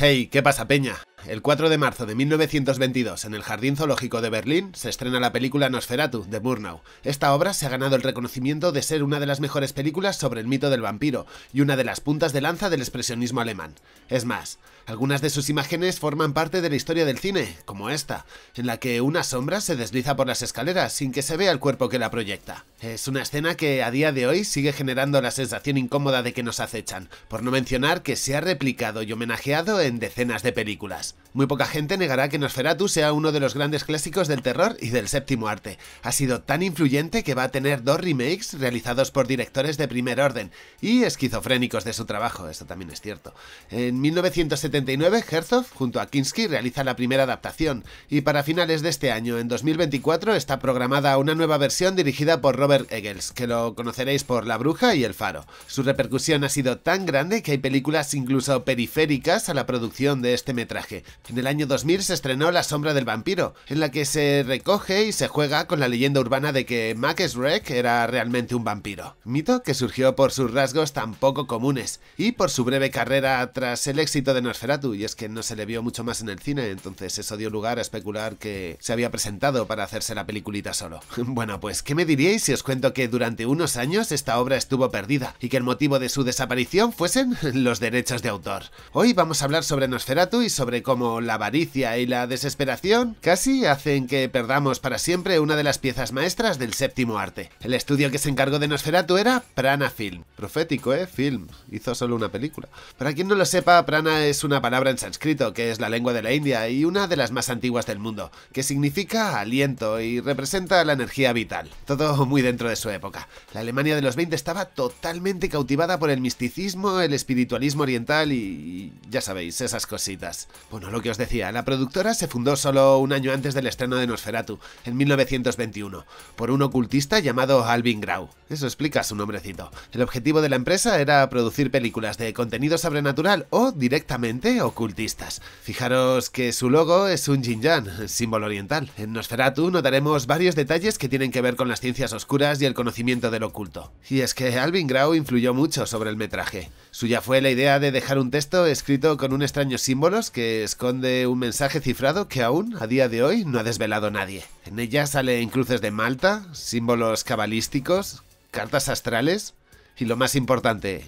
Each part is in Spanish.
Hey, ¿qué pasa, Peña? El 4 de marzo de 1922, en el Jardín Zoológico de Berlín, se estrena la película Nosferatu, de Murnau. Esta obra se ha ganado el reconocimiento de ser una de las mejores películas sobre el mito del vampiro y una de las puntas de lanza del expresionismo alemán. Es más, algunas de sus imágenes forman parte de la historia del cine, como esta, en la que una sombra se desliza por las escaleras sin que se vea el cuerpo que la proyecta. Es una escena que a día de hoy sigue generando la sensación incómoda de que nos acechan, por no mencionar que se ha replicado y homenajeado en decenas de películas. Muy poca gente negará que Nosferatu sea uno de los grandes clásicos del terror y del séptimo arte. Ha sido tan influyente que va a tener dos remakes realizados por directores de primer orden y esquizofrénicos de su trabajo, eso también es cierto. En 1979, Herzog, junto a Kinski, realiza la primera adaptación y para finales de este año, en 2024, está programada una nueva versión dirigida por Robert Eggers, que lo conoceréis por La Bruja y El Faro. Su repercusión ha sido tan grande que hay películas incluso periféricas a la producción de este metraje. En el año 2000 se estrenó La sombra del vampiro, en la que se recoge y se juega con la leyenda urbana de que Max era realmente un vampiro. Mito que surgió por sus rasgos tan poco comunes y por su breve carrera tras el éxito de Nosferatu, y es que no se le vio mucho más en el cine, entonces eso dio lugar a especular que se había presentado para hacerse la peliculita solo. Bueno, pues, ¿qué me diríais si os cuento que durante unos años esta obra estuvo perdida y que el motivo de su desaparición fuesen los derechos de autor? Hoy vamos a hablar sobre Nosferatu y sobre como la avaricia y la desesperación casi hacen que perdamos para siempre una de las piezas maestras del séptimo arte. El estudio que se encargó de Nosferatu era Prana Film, Profético, ¿eh? Film. Hizo solo una película. Para quien no lo sepa, prana es una palabra en sánscrito, que es la lengua de la India y una de las más antiguas del mundo, que significa aliento y representa la energía vital. Todo muy dentro de su época. La Alemania de los 20 estaba totalmente cautivada por el misticismo, el espiritualismo oriental y... ya sabéis, esas cositas. Bueno, lo que os decía, la productora se fundó solo un año antes del estreno de Nosferatu, en 1921, por un ocultista llamado Alvin Grau. Eso explica su nombrecito. El objetivo objetivo de la empresa era producir películas de contenido sobrenatural o directamente ocultistas. Fijaros que su logo es un Jinjan, símbolo oriental. En Nosferatu notaremos varios detalles que tienen que ver con las ciencias oscuras y el conocimiento del oculto. Y es que Alvin Grau influyó mucho sobre el metraje. Suya fue la idea de dejar un texto escrito con un extraño símbolos que esconde un mensaje cifrado que aún, a día de hoy, no ha desvelado nadie. En ella salen cruces de Malta, símbolos cabalísticos, cartas astrales, y lo más importante,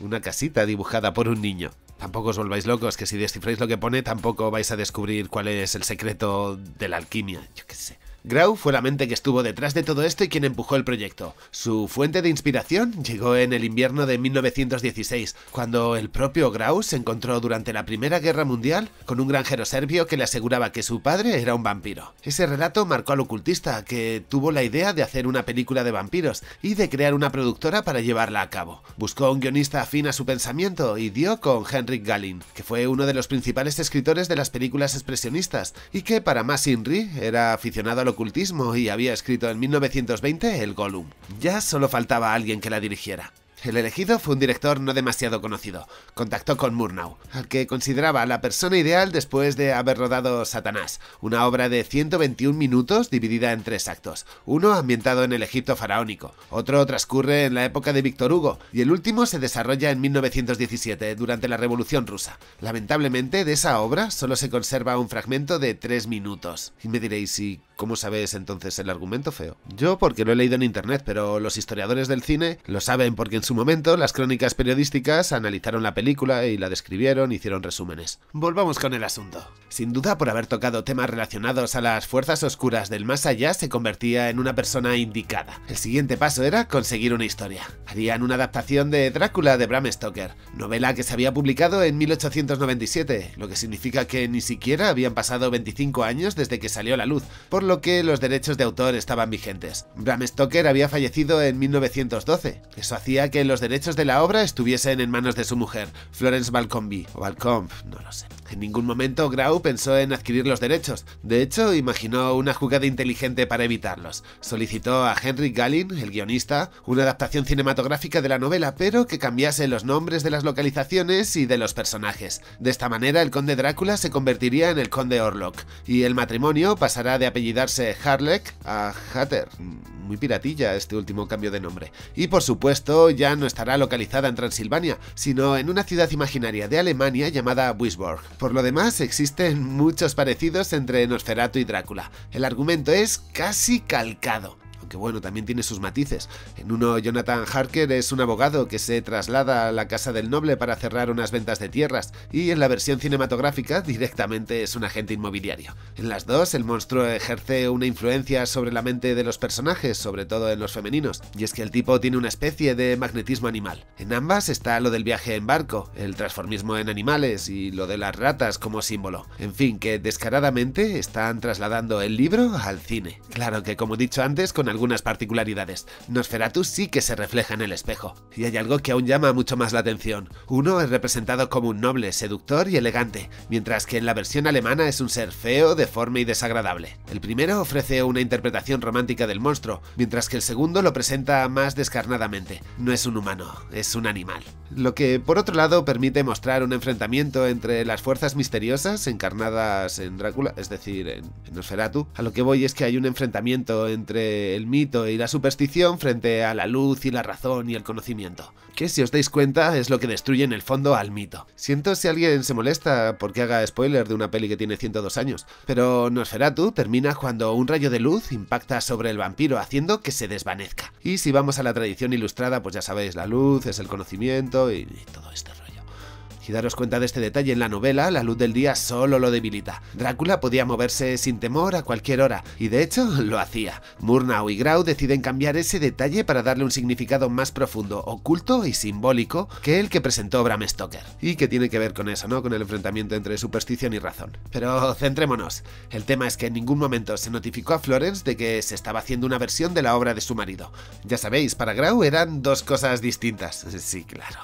una casita dibujada por un niño. Tampoco os volváis locos, que si descifráis lo que pone, tampoco vais a descubrir cuál es el secreto de la alquimia. Yo qué sé. Grau fue la mente que estuvo detrás de todo esto y quien empujó el proyecto. Su fuente de inspiración llegó en el invierno de 1916, cuando el propio Grau se encontró durante la Primera Guerra Mundial con un granjero serbio que le aseguraba que su padre era un vampiro. Ese relato marcó al ocultista, que tuvo la idea de hacer una película de vampiros y de crear una productora para llevarla a cabo. Buscó un guionista afín a su pensamiento y dio con Henrik Gallin, que fue uno de los principales escritores de las películas expresionistas y que para más Inri era aficionado a lo ocultismo y había escrito en 1920 El Gollum. Ya solo faltaba alguien que la dirigiera. El elegido fue un director no demasiado conocido. Contactó con Murnau, al que consideraba la persona ideal después de haber rodado Satanás, una obra de 121 minutos dividida en tres actos. Uno ambientado en el Egipto faraónico, otro transcurre en la época de Víctor Hugo y el último se desarrolla en 1917, durante la Revolución Rusa. Lamentablemente, de esa obra solo se conserva un fragmento de tres minutos. Y me diréis, si ¿Cómo sabes entonces el argumento feo? Yo porque lo he leído en internet, pero los historiadores del cine lo saben porque en su momento las crónicas periodísticas analizaron la película y la describieron, hicieron resúmenes. Volvamos con el asunto. Sin duda por haber tocado temas relacionados a las fuerzas oscuras del más allá se convertía en una persona indicada. El siguiente paso era conseguir una historia harían una adaptación de Drácula de Bram Stoker, novela que se había publicado en 1897, lo que significa que ni siquiera habían pasado 25 años desde que salió a la luz, por lo que los derechos de autor estaban vigentes. Bram Stoker había fallecido en 1912, eso hacía que los derechos de la obra estuviesen en manos de su mujer, Florence Balcombe, o Balcombe, no lo sé. En ningún momento Grau pensó en adquirir los derechos, de hecho imaginó una jugada inteligente para evitarlos. Solicitó a Henry Gallin, el guionista, una adaptación cinematográfica gráfica de la novela, pero que cambiase los nombres de las localizaciones y de los personajes. De esta manera, el conde Drácula se convertiría en el conde Orlok, y el matrimonio pasará de apellidarse Harlech a Hatter. Muy piratilla este último cambio de nombre. Y por supuesto, ya no estará localizada en Transilvania, sino en una ciudad imaginaria de Alemania llamada Wisborg. Por lo demás, existen muchos parecidos entre Nosferatu y Drácula. El argumento es casi calcado bueno, también tiene sus matices. En uno, Jonathan Harker es un abogado que se traslada a la casa del noble para cerrar unas ventas de tierras, y en la versión cinematográfica directamente es un agente inmobiliario. En las dos, el monstruo ejerce una influencia sobre la mente de los personajes, sobre todo en los femeninos, y es que el tipo tiene una especie de magnetismo animal. En ambas está lo del viaje en barco, el transformismo en animales y lo de las ratas como símbolo. En fin, que descaradamente están trasladando el libro al cine. Claro que como he dicho antes, con algún algunas particularidades. Nosferatu sí que se refleja en el espejo, y hay algo que aún llama mucho más la atención. Uno es representado como un noble, seductor y elegante, mientras que en la versión alemana es un ser feo, deforme y desagradable. El primero ofrece una interpretación romántica del monstruo, mientras que el segundo lo presenta más descarnadamente. No es un humano, es un animal. Lo que, por otro lado, permite mostrar un enfrentamiento entre las fuerzas misteriosas encarnadas en Drácula, es decir, en Nosferatu. A lo que voy es que hay un enfrentamiento entre el mito y la superstición frente a la luz y la razón y el conocimiento, que si os dais cuenta es lo que destruye en el fondo al mito. Siento si alguien se molesta porque haga spoiler de una peli que tiene 102 años, pero Nosferatu termina cuando un rayo de luz impacta sobre el vampiro haciendo que se desvanezca. Y si vamos a la tradición ilustrada, pues ya sabéis, la luz es el conocimiento y, todo este y daros cuenta de este detalle en la novela, la luz del día solo lo debilita. Drácula podía moverse sin temor a cualquier hora, y de hecho lo hacía. Murnau y Grau deciden cambiar ese detalle para darle un significado más profundo, oculto y simbólico que el que presentó Bram Stoker. Y que tiene que ver con eso, ¿no? Con el enfrentamiento entre superstición y razón. Pero centrémonos. El tema es que en ningún momento se notificó a Florence de que se estaba haciendo una versión de la obra de su marido. Ya sabéis, para Grau eran dos cosas distintas. Sí, claro.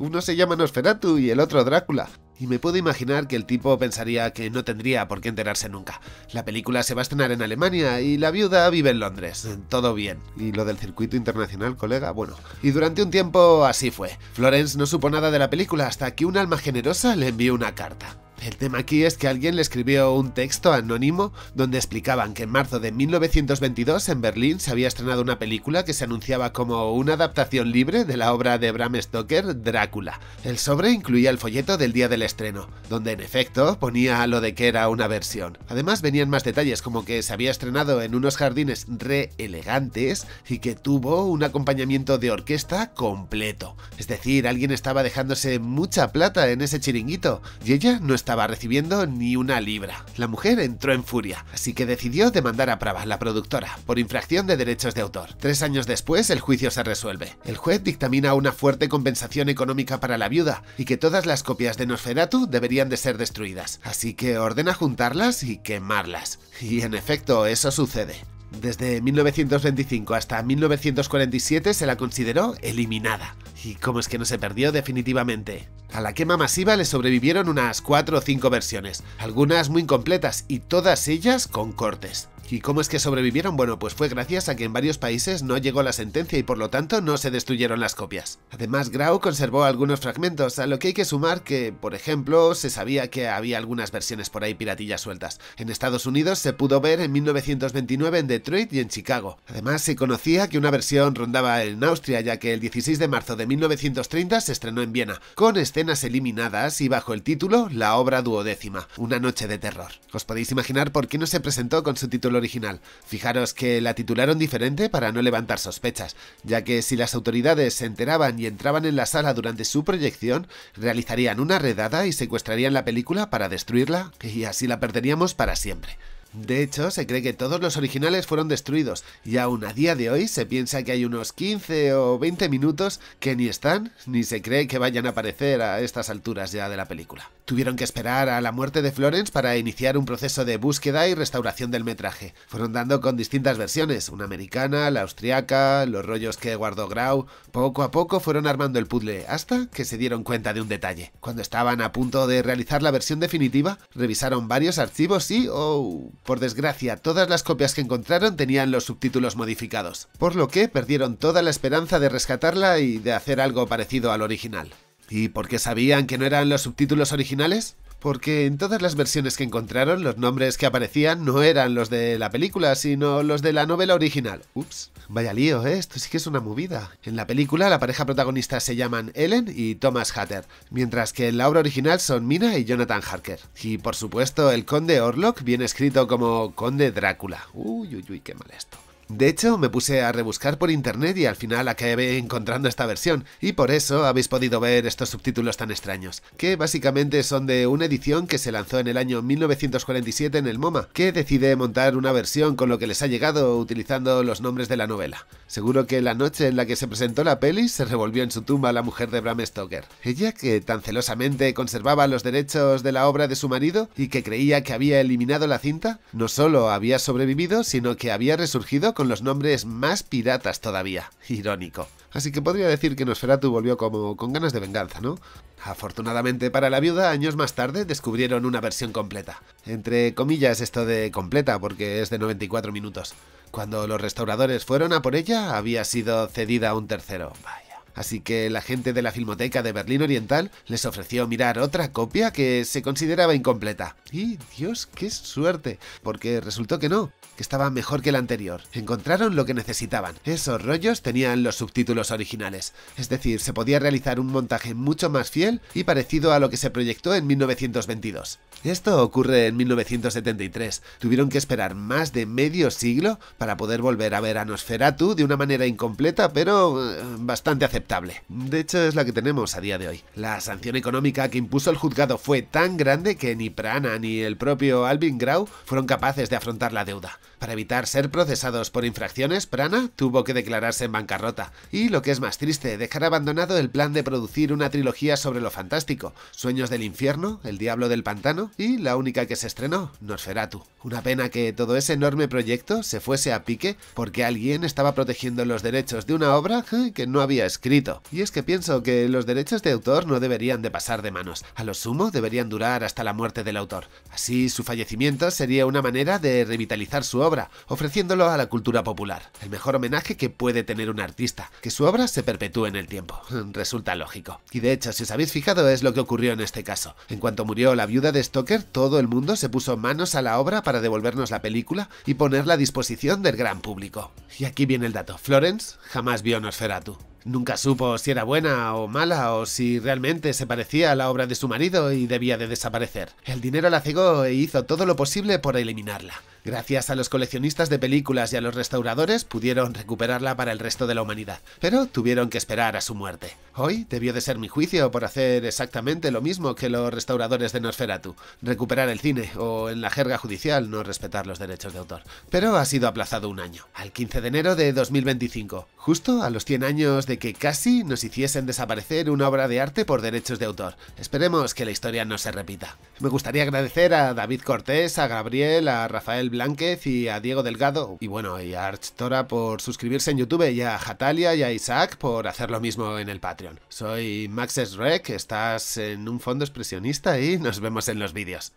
Uno se llama Nosferatu y el otro Drácula. Y me puedo imaginar que el tipo pensaría que no tendría por qué enterarse nunca. La película se va a estrenar en Alemania y la viuda vive en Londres. Todo bien. Y lo del circuito internacional, colega, bueno. Y durante un tiempo así fue. Florence no supo nada de la película hasta que un alma generosa le envió una carta. El tema aquí es que alguien le escribió un texto anónimo donde explicaban que en marzo de 1922 en Berlín se había estrenado una película que se anunciaba como una adaptación libre de la obra de Bram Stoker, Drácula. El sobre incluía el folleto del día del estreno, donde en efecto ponía lo de que era una versión. Además venían más detalles como que se había estrenado en unos jardines re elegantes y que tuvo un acompañamiento de orquesta completo. Es decir, alguien estaba dejándose mucha plata en ese chiringuito y ella no estaba recibiendo ni una libra. La mujer entró en furia, así que decidió demandar a Prava, la productora, por infracción de derechos de autor. Tres años después, el juicio se resuelve. El juez dictamina una fuerte compensación económica para la viuda y que todas las copias de Nosferatu deberían de ser destruidas. Así que ordena juntarlas y quemarlas. Y en efecto, eso sucede. Desde 1925 hasta 1947 se la consideró eliminada. ¿Y cómo es que no se perdió definitivamente? A la quema masiva le sobrevivieron unas 4 o 5 versiones, algunas muy incompletas y todas ellas con cortes. ¿Y cómo es que sobrevivieron? Bueno, pues fue gracias a que en varios países no llegó la sentencia y por lo tanto no se destruyeron las copias. Además, Grau conservó algunos fragmentos, a lo que hay que sumar que, por ejemplo, se sabía que había algunas versiones por ahí piratillas sueltas. En Estados Unidos se pudo ver en 1929 en Detroit y en Chicago. Además, se conocía que una versión rondaba en Austria, ya que el 16 de marzo de 1930 se estrenó en Viena, con escenas eliminadas y bajo el título La obra duodécima, una noche de terror. Os podéis imaginar por qué no se presentó con su título original. Fijaros que la titularon diferente para no levantar sospechas, ya que si las autoridades se enteraban y entraban en la sala durante su proyección, realizarían una redada y secuestrarían la película para destruirla y así la perderíamos para siempre. De hecho, se cree que todos los originales fueron destruidos, y aún a día de hoy se piensa que hay unos 15 o 20 minutos que ni están, ni se cree que vayan a aparecer a estas alturas ya de la película. Tuvieron que esperar a la muerte de Florence para iniciar un proceso de búsqueda y restauración del metraje. Fueron dando con distintas versiones, una americana, la austriaca, los rollos que guardó Grau. Poco a poco fueron armando el puzzle, hasta que se dieron cuenta de un detalle. Cuando estaban a punto de realizar la versión definitiva, revisaron varios archivos y... ¡Oh! Por desgracia, todas las copias que encontraron tenían los subtítulos modificados, por lo que perdieron toda la esperanza de rescatarla y de hacer algo parecido al original. ¿Y por qué sabían que no eran los subtítulos originales? porque en todas las versiones que encontraron los nombres que aparecían no eran los de la película, sino los de la novela original. Ups, vaya lío, ¿eh? esto sí que es una movida. En la película la pareja protagonista se llaman Ellen y Thomas Hatter, mientras que en la obra original son Mina y Jonathan Harker. Y por supuesto el conde Orlok viene escrito como conde Drácula. Uy, uy, uy, qué mal esto. De hecho, me puse a rebuscar por internet y al final acabé encontrando esta versión, y por eso habéis podido ver estos subtítulos tan extraños, que básicamente son de una edición que se lanzó en el año 1947 en el MoMA, que decide montar una versión con lo que les ha llegado utilizando los nombres de la novela. Seguro que la noche en la que se presentó la peli se revolvió en su tumba la mujer de Bram Stoker, ella que tan celosamente conservaba los derechos de la obra de su marido y que creía que había eliminado la cinta, no solo había sobrevivido, sino que había resurgido con los nombres más piratas todavía, irónico. Así que podría decir que Nosferatu volvió como con ganas de venganza, ¿no? Afortunadamente para la viuda, años más tarde descubrieron una versión completa. Entre comillas esto de completa porque es de 94 minutos. Cuando los restauradores fueron a por ella, había sido cedida a un tercero así que la gente de la Filmoteca de Berlín Oriental les ofreció mirar otra copia que se consideraba incompleta. Y Dios, qué suerte, porque resultó que no, que estaba mejor que la anterior. Encontraron lo que necesitaban. Esos rollos tenían los subtítulos originales, es decir, se podía realizar un montaje mucho más fiel y parecido a lo que se proyectó en 1922. Esto ocurre en 1973. Tuvieron que esperar más de medio siglo para poder volver a ver a Nosferatu de una manera incompleta, pero eh, bastante aceptable. De hecho, es la que tenemos a día de hoy. La sanción económica que impuso el juzgado fue tan grande que ni Prana ni el propio Alvin Grau fueron capaces de afrontar la deuda. Para evitar ser procesados por infracciones, Prana tuvo que declararse en bancarrota. Y lo que es más triste, dejar abandonado el plan de producir una trilogía sobre lo fantástico, Sueños del Infierno, El Diablo del Pantano y la única que se estrenó, Nosferatu. Una pena que todo ese enorme proyecto se fuese a pique porque alguien estaba protegiendo los derechos de una obra que no había escrito y es que pienso que los derechos de autor no deberían de pasar de manos. A lo sumo deberían durar hasta la muerte del autor. Así, su fallecimiento sería una manera de revitalizar su obra, ofreciéndolo a la cultura popular. El mejor homenaje que puede tener un artista, que su obra se perpetúe en el tiempo. Resulta lógico. Y de hecho, si os habéis fijado, es lo que ocurrió en este caso. En cuanto murió la viuda de Stoker, todo el mundo se puso manos a la obra para devolvernos la película y ponerla a disposición del gran público. Y aquí viene el dato. Florence jamás vio Nosferatu. Nunca supo si era buena o mala o si realmente se parecía a la obra de su marido y debía de desaparecer. El dinero la cegó e hizo todo lo posible por eliminarla. Gracias a los coleccionistas de películas y a los restauradores pudieron recuperarla para el resto de la humanidad, pero tuvieron que esperar a su muerte. Hoy debió de ser mi juicio por hacer exactamente lo mismo que los restauradores de Nosferatu, recuperar el cine o en la jerga judicial no respetar los derechos de autor, pero ha sido aplazado un año, al 15 de enero de 2025. Justo a los 100 años de que casi nos hiciesen desaparecer una obra de arte por derechos de autor. Esperemos que la historia no se repita. Me gustaría agradecer a David Cortés, a Gabriel, a Rafael Blánquez y a Diego Delgado, y bueno, y a ArchTora por suscribirse en YouTube, y a Hatalia y a Isaac por hacer lo mismo en el Patreon. Soy Max estás en un fondo expresionista y nos vemos en los vídeos.